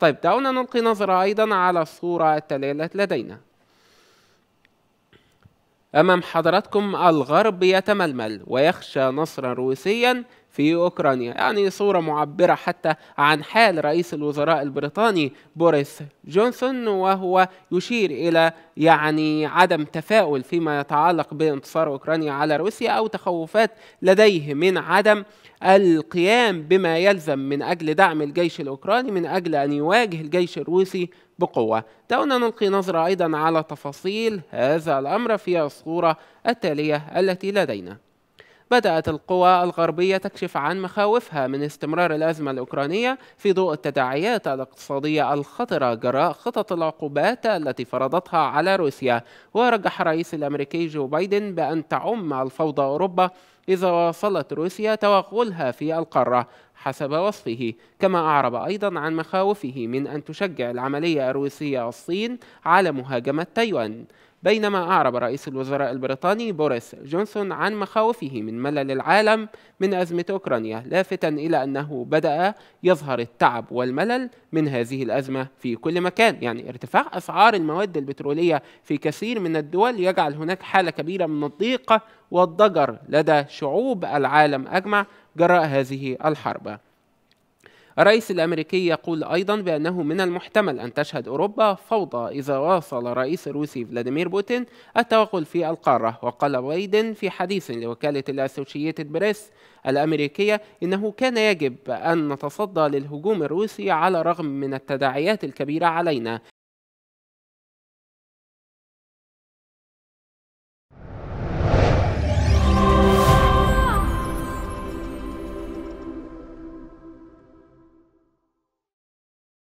طيب دعونا نلقي نظرة أيضا على الصورة التالية التي لدينا أمام حضراتكم الغرب يتململ ويخشى نصرا روسيا في أوكرانيا يعني صورة معبرة حتى عن حال رئيس الوزراء البريطاني بوريس جونسون وهو يشير إلى يعني عدم تفاؤل فيما يتعلق بانتصار أوكرانيا على روسيا أو تخوفات لديه من عدم القيام بما يلزم من أجل دعم الجيش الأوكراني من أجل أن يواجه الجيش الروسي بقوة دعونا نلقي نظرة أيضا على تفاصيل هذا الأمر في الصورة التالية التي لدينا بدأت القوى الغربية تكشف عن مخاوفها من استمرار الأزمة الأوكرانية في ضوء التداعيات الاقتصادية الخطرة جراء خطط العقوبات التي فرضتها على روسيا ورجح الرئيس الأمريكي جو بايدن بأن تعم الفوضى أوروبا إذا واصلت روسيا توغلها في القارة حسب وصفه كما أعرب أيضا عن مخاوفه من أن تشجع العملية الروسية الصين على مهاجمة تايوان بينما أعرب رئيس الوزراء البريطاني بوريس جونسون عن مخاوفه من ملل العالم من أزمة أوكرانيا لافتا إلى أنه بدأ يظهر التعب والملل من هذه الأزمة في كل مكان يعني ارتفاع أسعار المواد البترولية في كثير من الدول يجعل هناك حالة كبيرة من الضيقة والضجر لدى شعوب العالم أجمع جراء هذه الحرب الرئيس الأمريكي يقول أيضا بأنه من المحتمل أن تشهد أوروبا فوضى إذا واصل الرئيس الروسي فلاديمير بوتين التوغل في القارة وقال بايدن في حديث لوكالة الأسوشيتد بريس الأمريكية إنه كان يجب أن نتصدى للهجوم الروسي على الرغم من التداعيات الكبيرة علينا